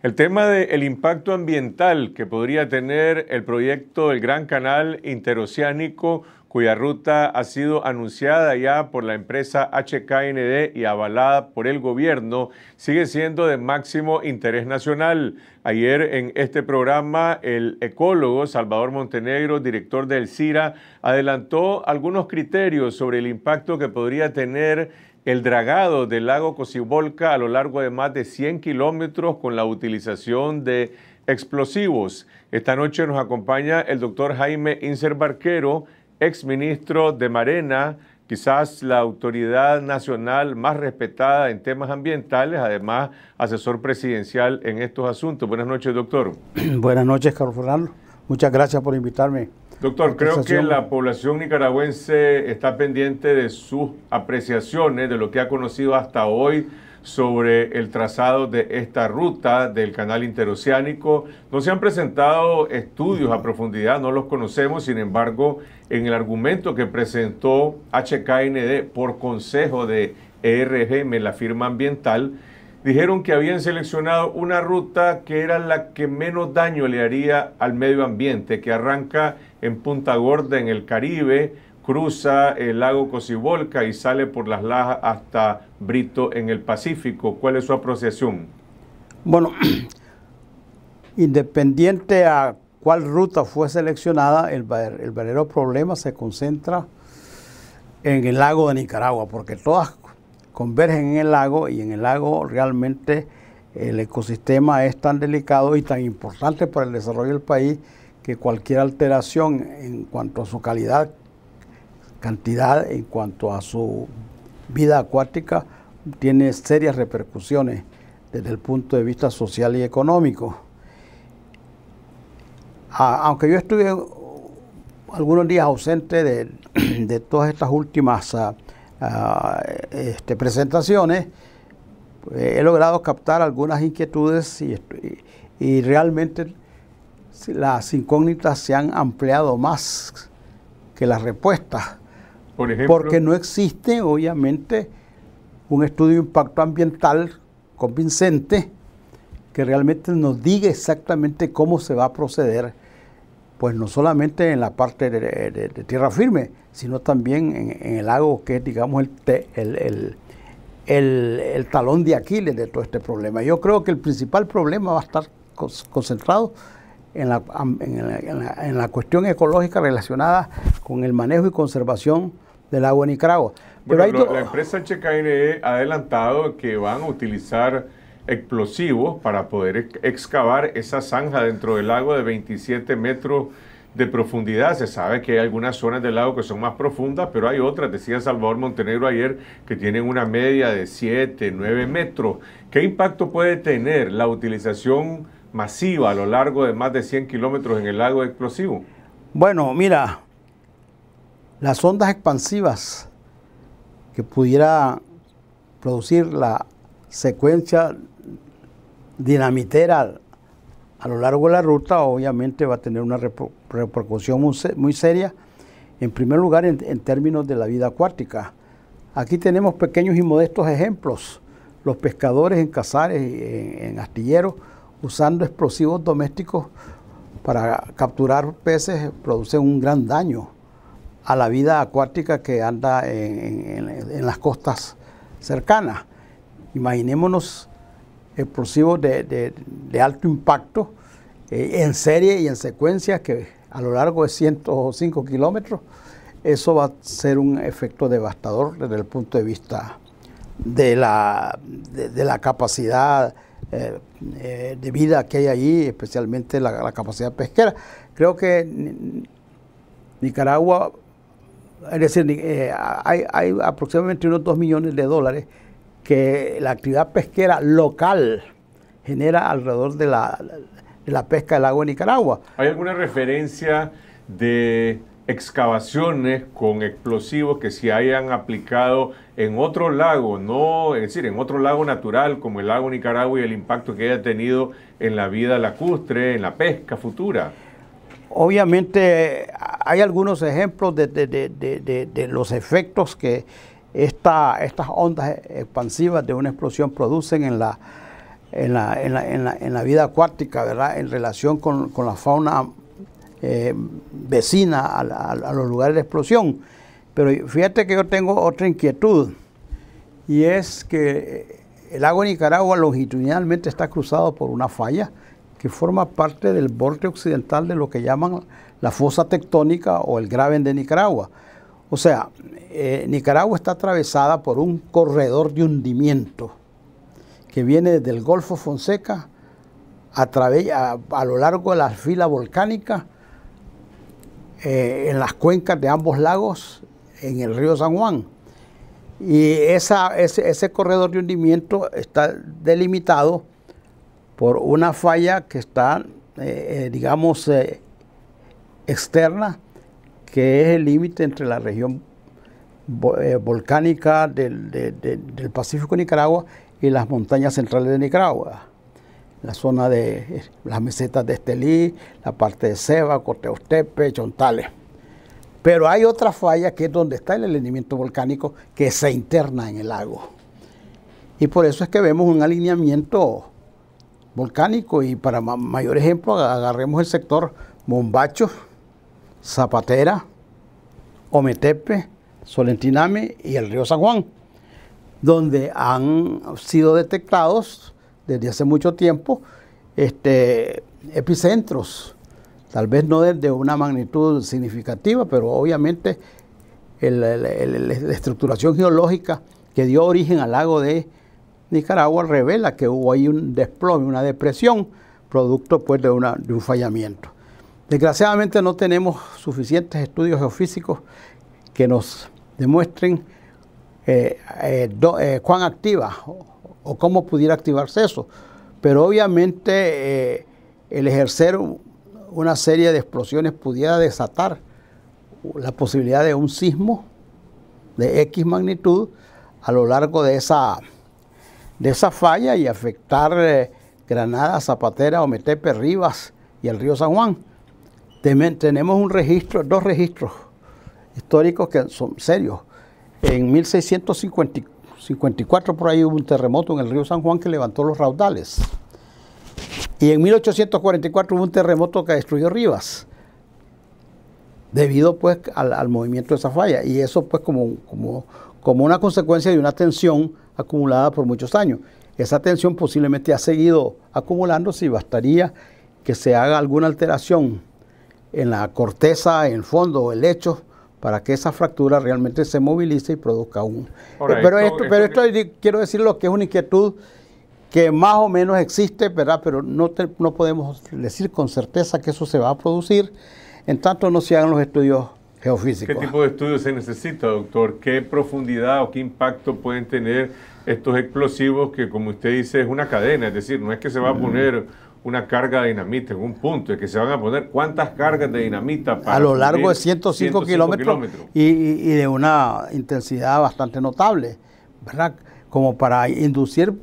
El tema del impacto ambiental que podría tener el proyecto del Gran Canal Interoceánico, cuya ruta ha sido anunciada ya por la empresa HKND y avalada por el gobierno, sigue siendo de máximo interés nacional. Ayer en este programa, el ecólogo Salvador Montenegro, director del CIRA, adelantó algunos criterios sobre el impacto que podría tener el dragado del lago Cocibolca a lo largo de más de 100 kilómetros con la utilización de explosivos. Esta noche nos acompaña el doctor Jaime Inser Barquero, exministro de Marena, quizás la autoridad nacional más respetada en temas ambientales, además asesor presidencial en estos asuntos. Buenas noches, doctor. Buenas noches, Carlos Fernando. Muchas gracias por invitarme. Doctor, creo que la población nicaragüense está pendiente de sus apreciaciones, de lo que ha conocido hasta hoy sobre el trazado de esta ruta del canal interoceánico. No se han presentado estudios a profundidad, no los conocemos, sin embargo, en el argumento que presentó HKND por consejo de ERGM, la firma ambiental, dijeron que habían seleccionado una ruta que era la que menos daño le haría al medio ambiente, que arranca en Punta Gorda, en el Caribe, cruza el lago Cocibolca y sale por Las Lajas hasta Brito, en el Pacífico. ¿Cuál es su apreciación? Bueno, independiente a cuál ruta fue seleccionada, el, el verdadero problema se concentra en el lago de Nicaragua, porque todas convergen en el lago y en el lago realmente el ecosistema es tan delicado y tan importante para el desarrollo del país que cualquier alteración en cuanto a su calidad, cantidad, en cuanto a su vida acuática, tiene serias repercusiones desde el punto de vista social y económico. aunque yo estuve algunos días ausente de, todas estas últimas... Ah, Ah, este, presentaciones, eh, he logrado captar algunas inquietudes y, realmente las incógnitas se han ampliado más que las respuestas. porque no existe, obviamente, un estudio de impacto ambiental convincente que realmente nos diga exactamente cómo se va a proceder pues no solamente en la parte de, tierra firme, sino también en, el lago que es, digamos, el, el, talón de Aquiles de todo este problema. Yo creo que el principal problema va a estar concentrado en la, en cuestión ecológica relacionada con el manejo y conservación del agua en Nicaragua. la empresa HKNE ha adelantado que van a utilizar explosivos para poder excavar esa zanja dentro del lago de 27 metros de profundidad. Se sabe que hay algunas zonas del lago que son más profundas, pero hay otras, decía Salvador Montenegro ayer, que tienen una media de 7, 9 metros. ¿Qué impacto puede tener la utilización masiva a lo largo de más de 100 kilómetros en el lago explosivo? Bueno, mira, las ondas expansivas que pudiera producir la secuencia dinamitera a lo largo de la ruta, obviamente va a tener una repercusión muy seria, en primer lugar en, términos de la vida acuática. Aquí tenemos pequeños y modestos ejemplos. Los pescadores en cazares, en, astilleros, usando explosivos domésticos para capturar peces, producen un gran daño a la vida acuática que anda en las costas cercanas. Imaginémonos explosivos de, alto impacto eh, en serie y en secuencia que a lo largo de 105 kilómetros, eso va a ser un efecto devastador desde el punto de vista de la, de, la capacidad eh, eh, de vida que hay allí, especialmente la, capacidad pesquera. Creo que Nicaragua, es decir, hay, hay aproximadamente unos 2 millones de dólares que la actividad pesquera local genera alrededor de la, de la pesca del lago de Nicaragua. ¿Hay alguna referencia de excavaciones con explosivos que se hayan aplicado en otro lago, no, es decir, en otro lago natural como el lago Nicaragua y el impacto que haya tenido en la vida lacustre, en la pesca futura. Obviamente hay algunos ejemplos de, de los efectos que estas ondas expansivas de una explosión producen en la, vida acuática, en relación con, la fauna eh, vecina a, los lugares de explosión. Pero fíjate que yo tengo otra inquietud y es que el lago de Nicaragua longitudinalmente está cruzado por una falla que forma parte del borde occidental de lo que llaman la fosa tectónica o el graben de Nicaragua o sea, eh, Nicaragua está atravesada por un corredor de hundimiento que viene desde el Golfo Fonseca a, a, lo largo de la fila volcánica, eh, en las cuencas de ambos lagos, en el río San Juan. Y ese, corredor de hundimiento está delimitado por una falla que está, eh, digamos, externa que es el límite entre la región eh, volcánica del, Pacífico de Nicaragua y las montañas centrales de Nicaragua. La zona de eh, las mesetas de Estelí, la parte de Ceba, Corteostepe, Chontales. Pero hay otra falla que es donde está el alineamiento volcánico que se interna en el lago. Y por eso es que vemos un alineamiento volcánico y para mayor ejemplo agarremos el sector Mombacho, Zapatera, Ometepe, Solentiname y el río San Juan, donde han sido detectados desde hace mucho tiempo este, epicentros, tal vez no de, una magnitud significativa, pero obviamente la estructuración geológica que dio origen al lago de Nicaragua revela que hubo ahí un desplome, una depresión, producto pues de un fallamiento. Desgraciadamente no tenemos suficientes estudios geofísicos que nos demuestren eh, eh, eh, cuán activa o, cómo pudiera activarse eso. Pero obviamente el ejercer una serie de explosiones pudiera desatar la posibilidad de un sismo de X magnitud a lo largo de esa, de esa falla y afectar Granada, Zapatera, Ometepe, Rivas y el río San Juan tenemos un registro, dos registros históricos que son serios. En 1654 por ahí hubo un terremoto en el río San Juan que levantó los raudales. Y en 1844 hubo un terremoto que destruyó Rivas, debido pues al, movimiento de esa falla. Y eso pues como, como, como una consecuencia de una tensión acumulada por muchos años. Esa tensión posiblemente ha seguido acumulándose y bastaría que se haga alguna alteración en la corteza, en fondo, el lecho, para que esa fractura realmente se movilice y produzca un... Eh, pero esto, pero esto quiero decirlo que es una inquietud que más o menos existe, ¿verdad? Pero no, no podemos decir con certeza que eso se va a producir en tanto no se hagan los estudios geofísicos. ¿Qué tipo de estudios se necesita, doctor? ¿Qué profundidad o qué impacto pueden tener estos explosivos que, como usted dice, es una cadena? Es decir, no es que se va a mm. poner una carga de dinamita en un punto, es que se van a poner cuántas cargas de dinamita A lo largo de 105, kilómetros, Y, de una intensidad bastante notable, ¿verdad? Como para inducir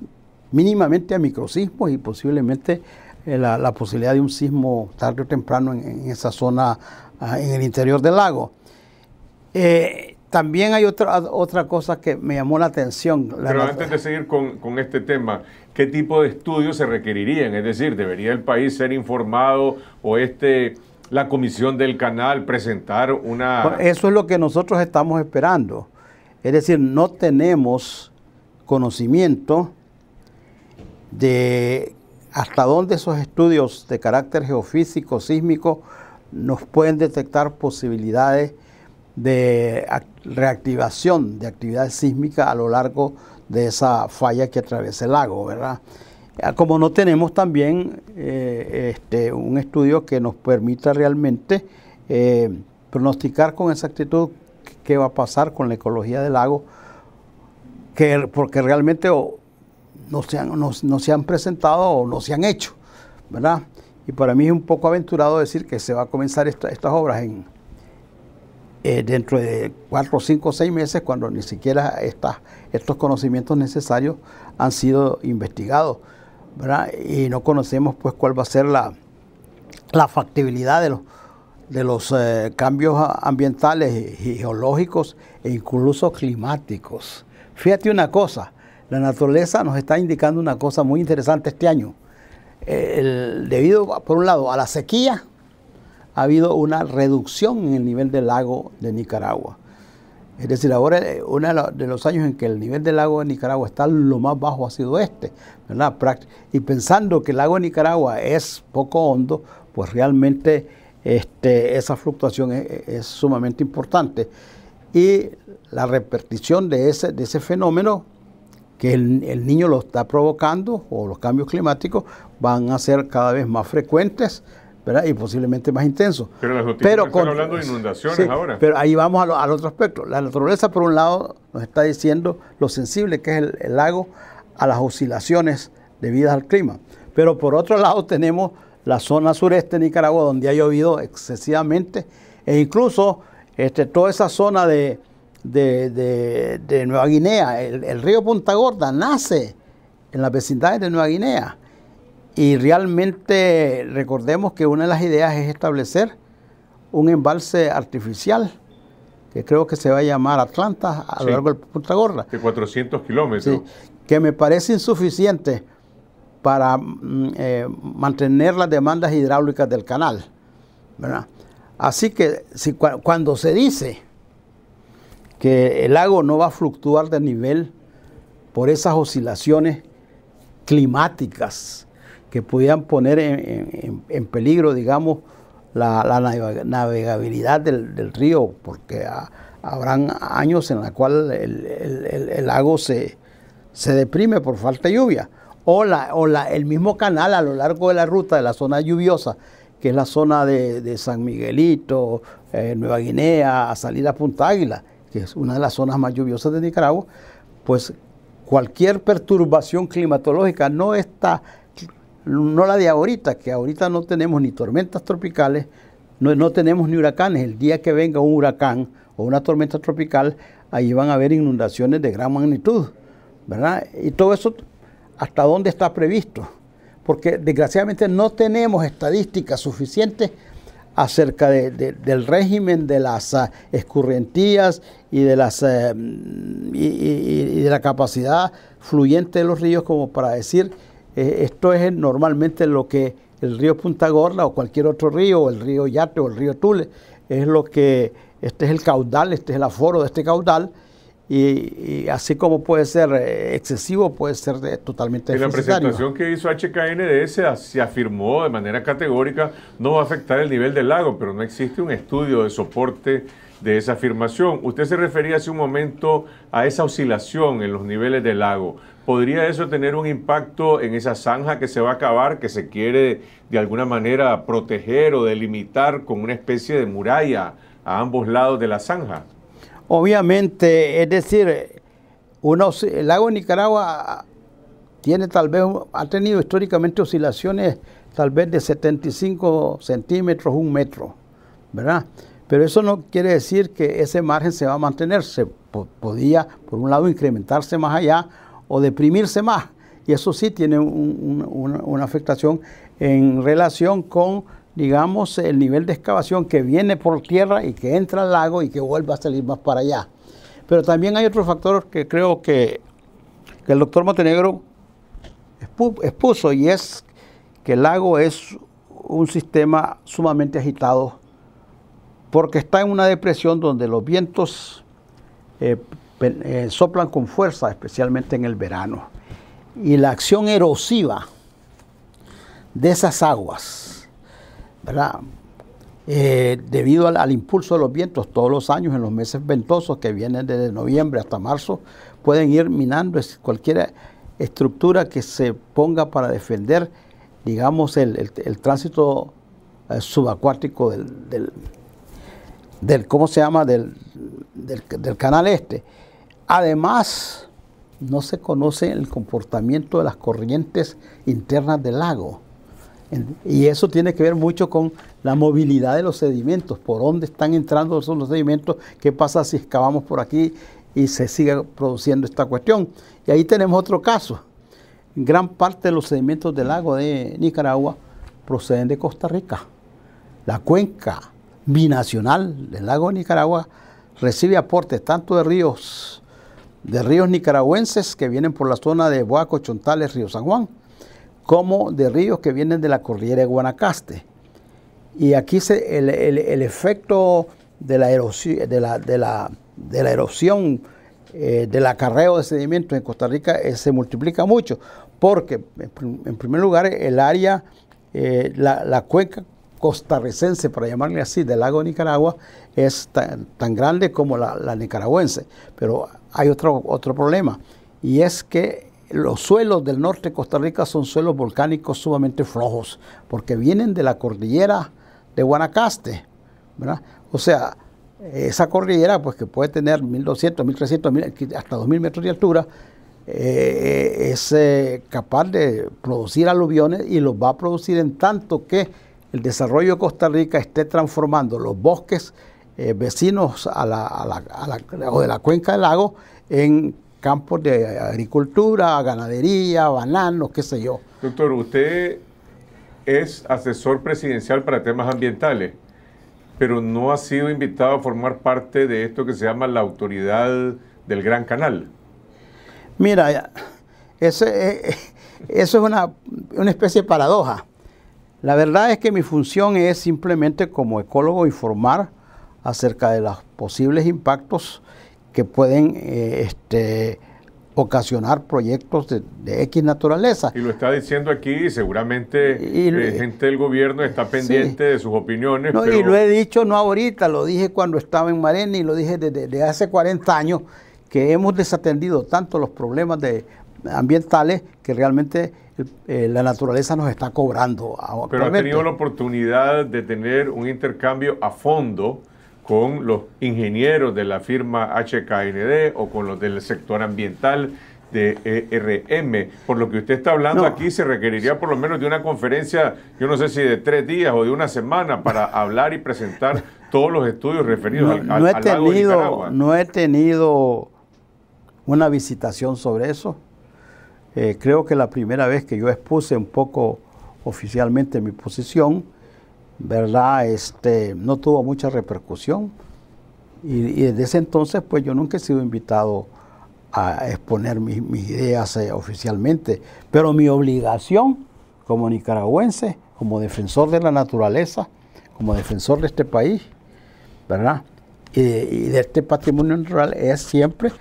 mínimamente a microsismos y posiblemente eh, la, posibilidad de un sismo tarde o temprano en, esa zona, ah, en el interior del lago. Eh, también hay otra, otra cosa que me llamó la atención. Pero antes de seguir con, con, este tema, ¿qué tipo de estudios se requerirían? Es decir, ¿debería el país ser informado o este, la comisión del canal presentar una... Pues eso es lo que nosotros estamos esperando. Es decir, no tenemos conocimiento de hasta dónde esos estudios de carácter geofísico, sísmico, nos pueden detectar posibilidades de reactivación de actividad sísmica a lo largo de esa falla que atraviesa el lago, ¿verdad? Ah, como no tenemos también eh, este, un estudio que nos permita realmente eh, pronosticar con exactitud qué va a pasar con la ecología del lago, que, porque realmente no, se han, no, se han presentado o no se han hecho, ¿verdad? Y para mí es un poco aventurado decir que se va a comenzar estas obras en, eh, dentro de cuatro, cinco, seis meses, cuando ni siquiera estas, estos conocimientos necesarios han sido investigados, Y no conocemos pues cuál va a ser la, la factibilidad de los, de los eh, cambios ambientales, geológicos e incluso climáticos. Fíjate una cosa, la naturaleza nos está indicando una cosa muy interesante este año. Eh, debido, por un lado, a la sequía, ha habido una reducción en el nivel del lago de Nicaragua. Es decir, ahora eh, uno de los años en que el nivel del lago de Nicaragua está lo más bajo ha sido este, Y pensando que el lago de Nicaragua es poco hondo, pues realmente este, esa fluctuación e, es, sumamente importante. Y la repetición de ese, fenómeno que el, el, niño lo está provocando o los cambios climáticos van a ser cada vez más frecuentes, y posiblemente más intenso. Pero hablando inundaciones ahora. Pero ahí vamos al otro aspecto. La naturaleza, por un lado, nos está diciendo lo sensible que es el, lago a las oscilaciones debidas al clima. Pero por otro lado tenemos la zona sureste de Nicaragua, donde ha llovido excesivamente, e incluso este, toda esa zona de, Nueva Guinea, el, el, río Punta Gorda nace en las vecindades de Nueva Guinea. Y realmente recordemos que una de las ideas es establecer un embalse artificial que creo que se va a llamar Atlanta a lo largo del Punta Gorda. De 400 kilómetros. que me parece insuficiente para mm, eh, mantener las demandas hidráulicas del canal. Así que si, cuando se dice que el lago no va a fluctuar de nivel por esas oscilaciones climáticas que pudieran poner en, peligro, digamos, la, navegabilidad del, río, porque habrán años en los cuales el, lago se, se, deprime por falta de lluvia, o, o el mismo canal a lo largo de la ruta de la zona lluviosa, que es la zona de, San Miguelito, eh, Nueva Guinea, a salir a Punta Águila, que es una de las zonas más lluviosas de Nicaragua, pues cualquier perturbación climatológica no está no la de ahorita, que ahorita no tenemos ni tormentas tropicales, no, tenemos ni huracanes. El día que venga un huracán o una tormenta tropical, ahí van a haber inundaciones de gran magnitud, ¿verdad? Y todo eso, ¿hasta dónde está previsto? Porque desgraciadamente no tenemos estadísticas suficientes acerca del régimen de las ah, escurrentías y de, las, eh, y de la capacidad fluyente de los ríos como para decir eh, esto es normalmente lo que el río Punta Gorda o cualquier otro río, el río Yate o el río Tule, es lo que, este es el caudal, este es el aforo de este caudal, y, así como puede ser eh, excesivo, puede ser de, totalmente En la presentación que hizo HKNDS ah, se afirmó de manera categórica no va a afectar el nivel del lago, pero no existe un estudio de soporte de esa afirmación. Usted se refería hace un momento a esa oscilación en los niveles del lago. ¿Podría eso tener un impacto en esa zanja que se va a acabar, que se quiere de alguna manera proteger o delimitar con una especie de muralla a ambos lados de la zanja? Obviamente, es decir, el lago de Nicaragua tiene tal vez, ha tenido históricamente oscilaciones tal vez de 75 centímetros, un metro, ¿verdad? Pero eso no quiere decir que ese margen se va a mantener, se podía, por un lado, incrementarse más allá o deprimirse más, y eso sí tiene una afectación en relación con digamos, el nivel de excavación que viene por tierra y que entra al lago y que vuelve a salir más para allá. Pero también hay otros factor que creo que, el doctor Montenegro expuso y es que el lago es un sistema sumamente agitado porque está en una depresión donde los vientos eh, eh, soplan con fuerza, especialmente en el verano. Y la acción erosiva de esas aguas eh, debido al, impulso de los vientos todos los años en los meses ventosos que vienen desde noviembre hasta marzo, pueden ir minando cualquier estructura que se ponga para defender, digamos, el, tránsito eh, subacuático del, del, ¿cómo se llama?, del canal este. Además, no se conoce el comportamiento de las corrientes internas del lago y eso tiene que ver mucho con la movilidad de los sedimentos, por dónde están entrando los sedimentos, qué pasa si excavamos por aquí y se sigue produciendo esta cuestión. Y ahí tenemos otro caso. Gran parte de los sedimentos del lago de Nicaragua proceden de Costa Rica. La cuenca binacional del lago de Nicaragua recibe aportes tanto de ríos, de ríos nicaragüenses que vienen por la zona de Boaco, Chontales, Río San Juan, como de ríos que vienen de la cordillera de Guanacaste. Y aquí se, el, el, efecto de la, erosión, de la, de la, de la erosión, eh, del acarreo de sedimentos en Costa Rica eh, se multiplica mucho, porque en, primer lugar el área, eh, la, la, cuenca costarricense, para llamarle así, del lago Nicaragua, es tan, grande como la, nicaragüense. Pero hay otro, otro problema, y es que los suelos del norte de Costa Rica son suelos volcánicos sumamente flojos, porque vienen de la cordillera de Guanacaste. O sea, esa cordillera, pues que puede tener 1200, 1300, hasta 2000 metros de altura, eh, es eh, capaz de producir aluviones y los va a producir en tanto que el desarrollo de Costa Rica esté transformando los bosques eh, vecinos a o de la cuenca del lago en campos de agricultura, ganadería, bananos, qué sé yo. Doctor, usted es asesor presidencial para temas ambientales, pero no ha sido invitado a formar parte de esto que se llama la autoridad del Gran Canal. Mira, eh, eh, eso es una, una especie de paradoja. La verdad es que mi función es simplemente como ecólogo informar acerca de los posibles impactos que pueden eh, este, ocasionar proyectos de, X naturaleza. Y lo está diciendo aquí, seguramente y, eh, eh, gente del gobierno está pendiente de sus opiniones. No, Y lo he dicho no ahorita, lo dije cuando estaba en Marena y lo dije desde, hace 40 años, que hemos desatendido tanto los problemas de, ambientales que realmente la naturaleza nos está cobrando. Pero ha tenido la oportunidad de tener un intercambio a fondo con los ingenieros de la firma HKND o con los del sector ambiental de ERM. Por lo que usted está hablando aquí, se requeriría por lo menos de una conferencia, yo no sé si de tres días o de una semana, para hablar y presentar todos los estudios referidos al, no he tenido, No he tenido una visitación sobre eso. Eh, creo que la primera vez que yo expuse un poco oficialmente mi posición ¿verdad? Este, no tuvo mucha repercusión. Y, desde ese entonces, pues yo nunca he sido invitado a exponer mis, ideas eh, oficialmente. Pero mi obligación como nicaragüense, como defensor de la naturaleza, como defensor de este país, ¿verdad? Y, de este patrimonio natural es siempre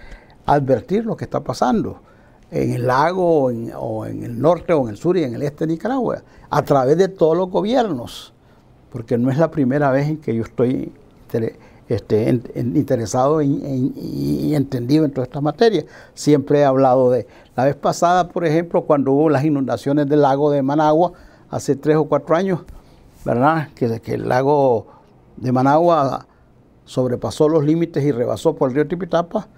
advertir lo que está pasando en el lago o en el norte o en el sur y en el este de Nicaragua, a través de todos los gobiernos porque no es la primera vez en que yo estoy este, interesado y, entendido en todas estas materias. Siempre he hablado de... La vez pasada, por ejemplo, cuando hubo las inundaciones del lago de Managua, hace tres o cuatro años, ¿verdad? Que, el lago de Managua sobrepasó los límites y rebasó por el río Tipitapa,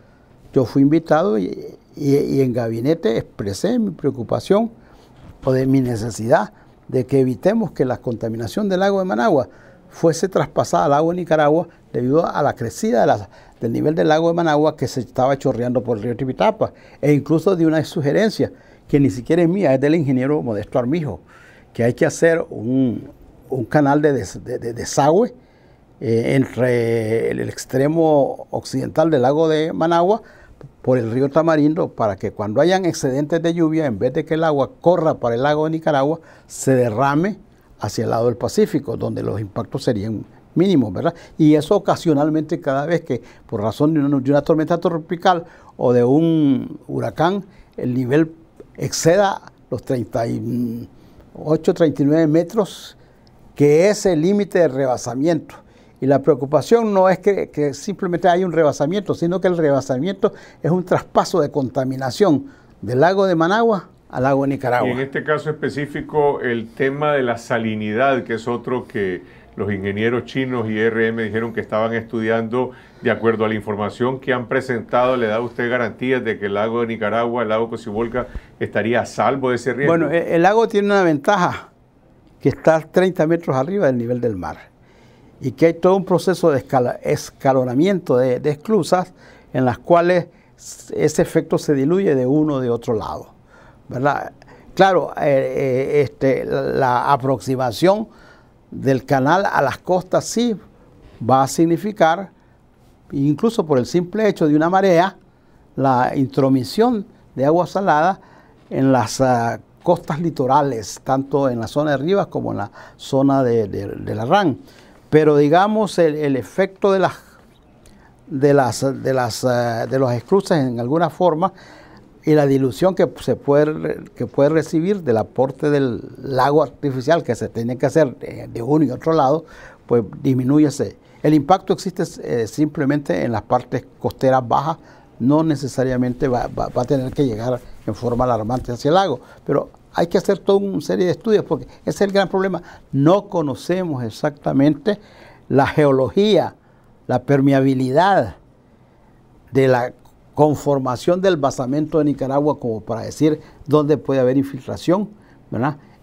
yo fui invitado y en gabinete expresé mi preocupación o de mi necesidad de que evitemos que la contaminación del lago de Managua fuese traspasada al agua de Nicaragua debido a la crecida del nivel del lago de Managua que se estaba chorreando por el río Tipitapa e incluso de una sugerencia que ni siquiera es mía, es del ingeniero Modesto Armijo, que hay que hacer un, canal de, desagüe eh, entre el extremo occidental del lago de Managua por el río Tamarindo para que cuando hayan excedentes de lluvia, en vez de que el agua corra para el lago de Nicaragua, se derrame hacia el lado del Pacífico, donde los impactos serían mínimos, ¿verdad? Y eso ocasionalmente cada vez que por razón de una, de una tormenta tropical o de un huracán, el nivel exceda los 38, 39 metros, que es el límite de rebasamiento y la preocupación no es que, simplemente haya un rebasamiento, sino que el rebasamiento es un traspaso de contaminación del lago de Managua al lago de Nicaragua. en este caso específico, el tema de la salinidad, que es otro que los ingenieros chinos y RM dijeron que estaban estudiando, de acuerdo a la información que han presentado, ¿le da usted garantías de que el lago de Nicaragua, el lago Cocibolca, estaría a salvo de ese riesgo? Bueno, e, el, lago tiene una ventaja, que está 30 metros arriba del nivel del mar y que hay todo un proceso de escalonamiento de, esclusas en las cuales ese efecto se diluye de uno o de otro lado. ¿verdad? Claro, eh, eh, este, la aproximación del canal a las costas sí va a significar, incluso por el simple hecho de una marea, la intromisión de agua salada en las ah, costas litorales, tanto en la zona de Rivas como en la zona de, de, de la RAN pero digamos el, efecto de las de las de las eh, de los exclusas en alguna forma y la dilución que se puede que puede recibir del aporte del lago artificial que se tiene que hacer de uno y otro lado pues disminuye el impacto existe eh, simplemente en las partes costeras bajas no necesariamente va, va, va, a tener que llegar en forma alarmante hacia el lago pero hay que hacer toda una serie de estudios porque ese es el gran problema. No conocemos exactamente la geología, la permeabilidad de la conformación del basamento de Nicaragua como para decir dónde puede haber infiltración,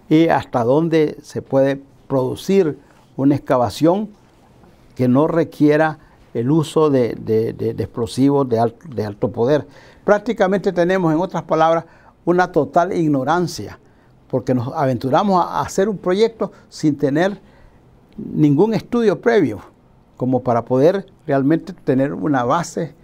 Y hasta dónde se puede producir una excavación que no requiera el uso de, explosivos de alto poder. Prácticamente tenemos, en otras palabras, una total ignorancia porque nos aventuramos a hacer un proyecto sin tener ningún estudio previo, como para poder realmente tener una base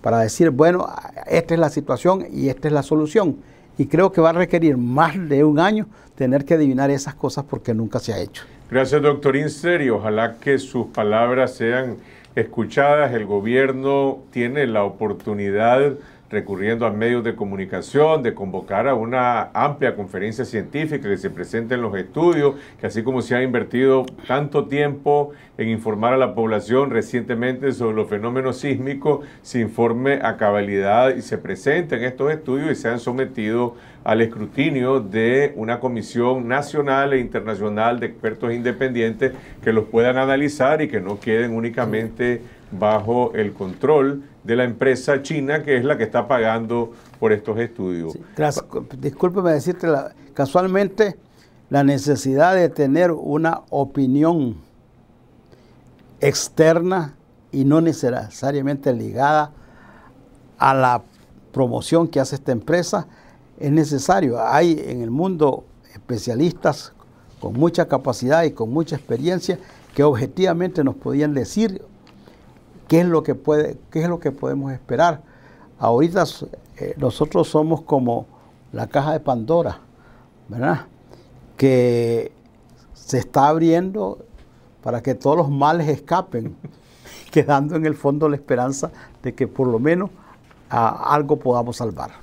para decir, bueno, esta es la situación y esta es la solución. Y creo que va a requerir más de un año tener que adivinar esas cosas porque nunca se ha hecho. Gracias, doctor Inser, y ojalá que sus palabras sean escuchadas. El gobierno tiene la oportunidad recurriendo a medios de comunicación, de convocar a una amplia conferencia científica que se presente en los estudios, que así como se ha invertido tanto tiempo en informar a la población recientemente sobre los fenómenos sísmicos, se informe a cabalidad y se presenten estos estudios y sean sometidos al escrutinio de una comisión nacional e internacional de expertos independientes que los puedan analizar y que no queden únicamente bajo el control de la empresa china que es la que está pagando por estos estudios. Disculpeme decirte, casualmente la necesidad de tener una opinión externa y no necesariamente ligada a la promoción que hace esta empresa es necesario. Hay en el mundo especialistas con mucha capacidad y con mucha experiencia que objetivamente nos podían decir ¿Qué es lo que, puede, qué es lo que podemos esperar? Ahorita eh, nosotros somos como la caja de Pandora, ¿verdad? Que se está abriendo para que todos los males escapen, quedando en el fondo la esperanza de que por lo menos ah, algo podamos salvar.